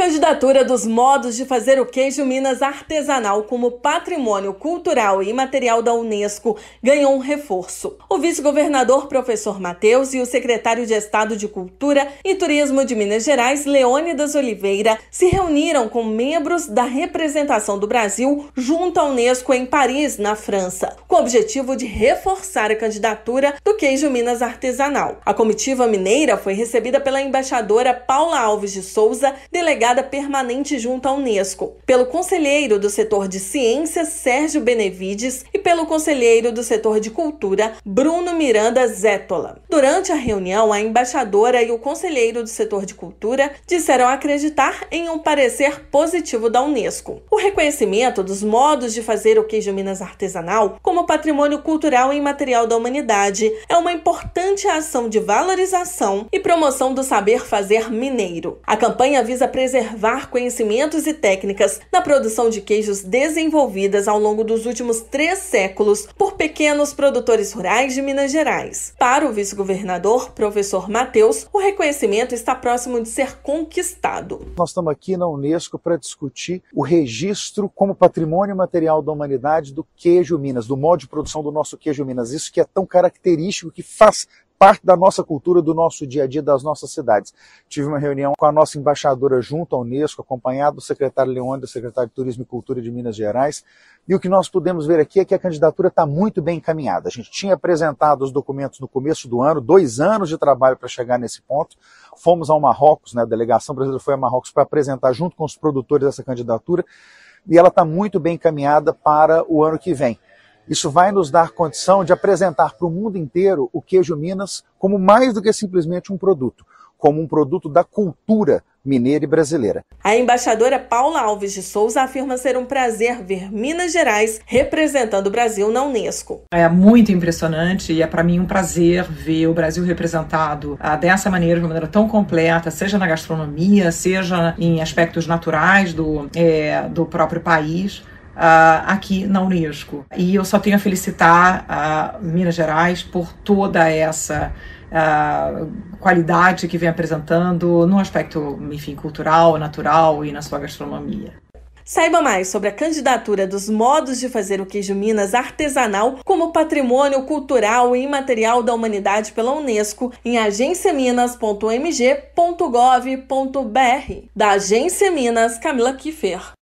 candidatura dos modos de fazer o queijo Minas artesanal como patrimônio cultural e imaterial da Unesco ganhou um reforço. O vice-governador professor Matheus e o secretário de Estado de Cultura e Turismo de Minas Gerais, Leônidas Oliveira, se reuniram com membros da representação do Brasil junto à Unesco em Paris, na França, com o objetivo de reforçar a candidatura do queijo Minas artesanal. A comitiva mineira foi recebida pela embaixadora Paula Alves de Souza, delegada delegada permanente junto à Unesco, pelo conselheiro do setor de ciências, Sérgio Benevides, e pelo conselheiro do setor de cultura, Bruno Miranda Zétola. Durante a reunião, a embaixadora e o conselheiro do setor de cultura disseram acreditar em um parecer positivo da Unesco. O reconhecimento dos modos de fazer o queijo Minas artesanal como patrimônio cultural e imaterial da humanidade é uma importante ação de valorização e promoção do saber fazer mineiro. A campanha visa preservar conhecimentos e técnicas na produção de queijos desenvolvidas ao longo dos últimos três séculos por pequenos produtores rurais de Minas Gerais. Para o vice-governador, professor Matheus, o reconhecimento está próximo de ser conquistado. Nós estamos aqui na Unesco para discutir o registro como patrimônio material da humanidade do queijo Minas, do modo de produção do nosso queijo Minas. Isso que é tão característico, que faz parte da nossa cultura, do nosso dia a dia, das nossas cidades. Tive uma reunião com a nossa embaixadora junto à Unesco, acompanhado do secretário do secretário de Turismo e Cultura de Minas Gerais, e o que nós pudemos ver aqui é que a candidatura está muito bem encaminhada. A gente tinha apresentado os documentos no começo do ano, dois anos de trabalho para chegar nesse ponto. Fomos ao Marrocos, né, a delegação brasileira foi a Marrocos para apresentar junto com os produtores essa candidatura, e ela está muito bem encaminhada para o ano que vem. Isso vai nos dar condição de apresentar para o mundo inteiro o queijo Minas como mais do que simplesmente um produto, como um produto da cultura mineira e brasileira. A embaixadora Paula Alves de Souza afirma ser um prazer ver Minas Gerais representando o Brasil na Unesco. É muito impressionante e é para mim um prazer ver o Brasil representado ah, dessa maneira, de uma maneira tão completa, seja na gastronomia, seja em aspectos naturais do, é, do próprio país. Uh, aqui na Unesco. E eu só tenho a felicitar a uh, Minas Gerais por toda essa uh, qualidade que vem apresentando no aspecto, enfim, cultural, natural e na sua gastronomia. Saiba mais sobre a candidatura dos modos de fazer o queijo Minas artesanal como patrimônio cultural e imaterial da humanidade pela Unesco em agenciaminas.mg.gov.br. Da Agência Minas, Camila Kiefer